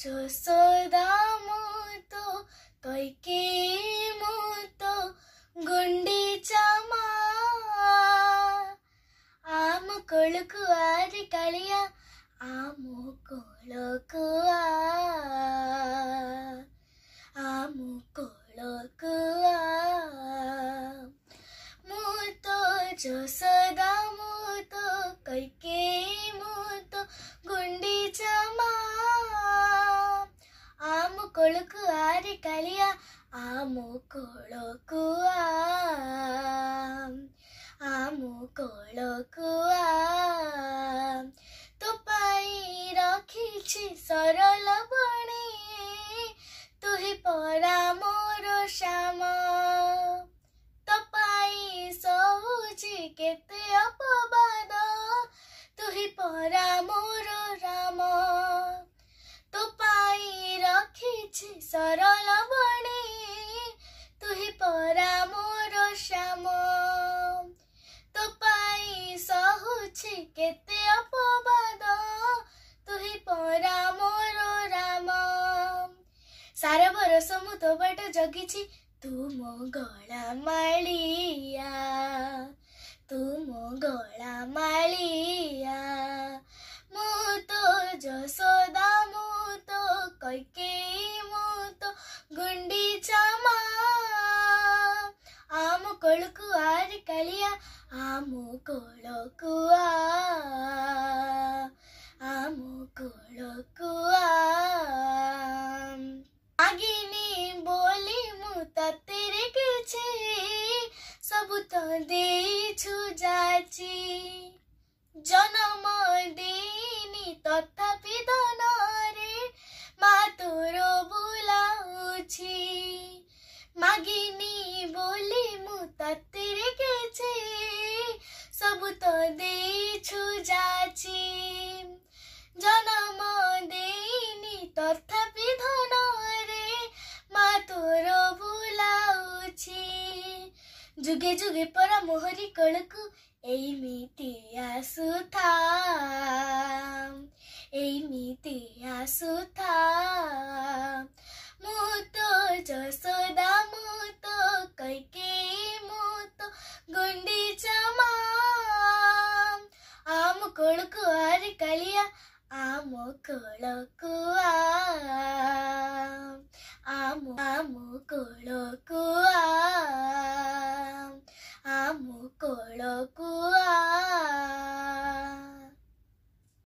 যশোদাম তো তৈকে মতো ಗುಂಡಿಚಾ ಆಮ ಕೊಳುಕು ಆರಿ ಕಳಿಯ ಆಮು ಕೊಳುಕು ಆಮು ಕೊಳುಕು ಮೂತು ಜೋಸದ ಮೂತು ಕೈಕೆ ಮೂತು ಗುಂಡಿಚಾ ಕೊಳುಕು ಆರಿ ಕಲಿಯ ಆಮು ಕೊಳಕುವ ಆಮು ಕೊಳಕುವ ತೋ ಪಾಯಿ ರଖିଛି ସରଳ ବଣେ ତୁହି ପରା ମୋର ଶ୍ୟାମ ତୋ ପାଇଁ ସହୁଛି କେତେ ଅପବାଦ ତୁହି ପରା ମୋର ସରଳ ବଣୀ ତୁହି ପରା ମୋର ଶ୍ୟାମ ତୋ ପାଇଁ ସହୁଛି କେତେ ଅପବାଦ ତୁହି ପରା ମୋର ରାମ ସାରା ବରଷ ମୁଁ ତୋ ବାଟ ଜଗିଛି ତୁ ମୋ ଗଳା ମାଳିଆ ତୁ ମୋ ଗଳା ମାଳିଆ ମୁଁ ତୋ ଯଶୋଦା ମୁଁ ତୋ କୈକେ ಕೊಳುಕು ಆರ ಕಳಿಯ ಆಮು ಕೊಳಕುವ ಆಮು ಕೊಳಕುವ ಆಗಿನಿ ಬೋಲಿ ಮು ತತ್ತೆ রেখেছি সবু তো দিছু যাচি জনম দিনি তথাপি ধনরে মা তোর বুলাউছি মাগিনি ଅଛି ସବୁ ତ ଦେଇଛୁ ଯାଚି ଜନମ ଦେଇନି ତଥାପି ଧନରେ ମା ତୋର ବୁଲାଉଛି ଯୁଗେ ଯୁଗେ ପର ମୋହରି କଳକୁ ଏଇମିତି ଆସୁଥା ଏଇମିତି ଆସୁଥା ମୁଁ ତ ଯଶୋଦା ମୁଁ ಕೊಳುಕುವಾರೆ ಕಲಿಯ ಆಮೋ ಕೊಳುಕುವ ಆಮೋ ಆಮೋ ಕೊಳುಕುವ ಆಮೋ ಕೊಳುಕುವ